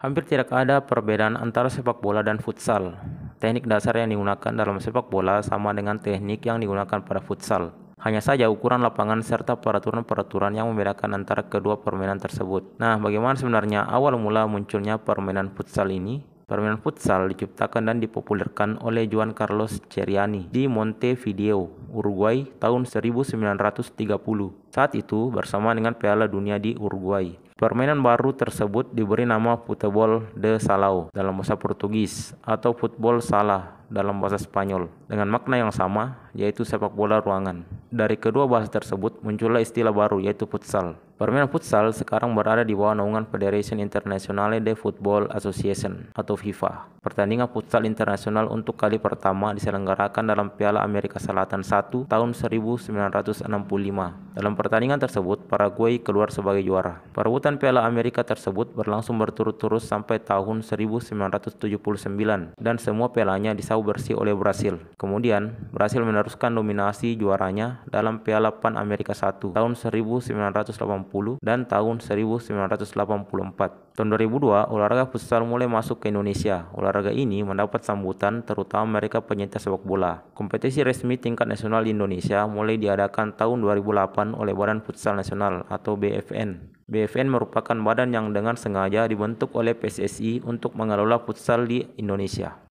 Hampir tidak ada perbedaan antara sepak bola dan futsal. Teknik dasar yang digunakan dalam sepak bola sama dengan teknik yang digunakan pada futsal. Hanya saja ukuran lapangan serta peraturan-peraturan yang membedakan antara kedua permainan tersebut. Nah, bagaimana sebenarnya awal mula munculnya permainan futsal ini? Permainan futsal diciptakan dan dipopulerkan oleh Juan Carlos Ceriani di Montevideo, Uruguay tahun 1930. Saat itu bersama dengan Piala Dunia di Uruguay. Permainan baru tersebut diberi nama Futebol de Salau dalam bahasa Portugis atau Football Salah dalam bahasa Spanyol dengan makna yang sama yaitu sepak bola ruangan. Dari kedua bahasa tersebut muncullah istilah baru yaitu futsal. Permainan futsal sekarang berada di bawah naungan Federation Internationale de Football Association atau FIFA. Pertandingan futsal internasional untuk kali pertama diselenggarakan dalam Piala Amerika Selatan 1 tahun 1965 dalam pertandingan tersebut, Paraguay keluar sebagai juara. Perebutan Piala Amerika tersebut berlangsung berturut-turut sampai tahun 1979 dan semua pialanya disapu bersih oleh Brasil. Kemudian, Brasil meneruskan dominasi juaranya dalam Piala Pan Amerika 1 tahun 1980 dan tahun 1984. Tahun 2002, olahraga futsal mulai masuk ke Indonesia. Olahraga ini mendapat sambutan terutama mereka penyintas sepak bola. Kompetisi resmi tingkat nasional di Indonesia mulai diadakan tahun 2008 oleh Badan Futsal Nasional atau BFN. BFN merupakan badan yang dengan sengaja dibentuk oleh PSSI untuk mengelola futsal di Indonesia.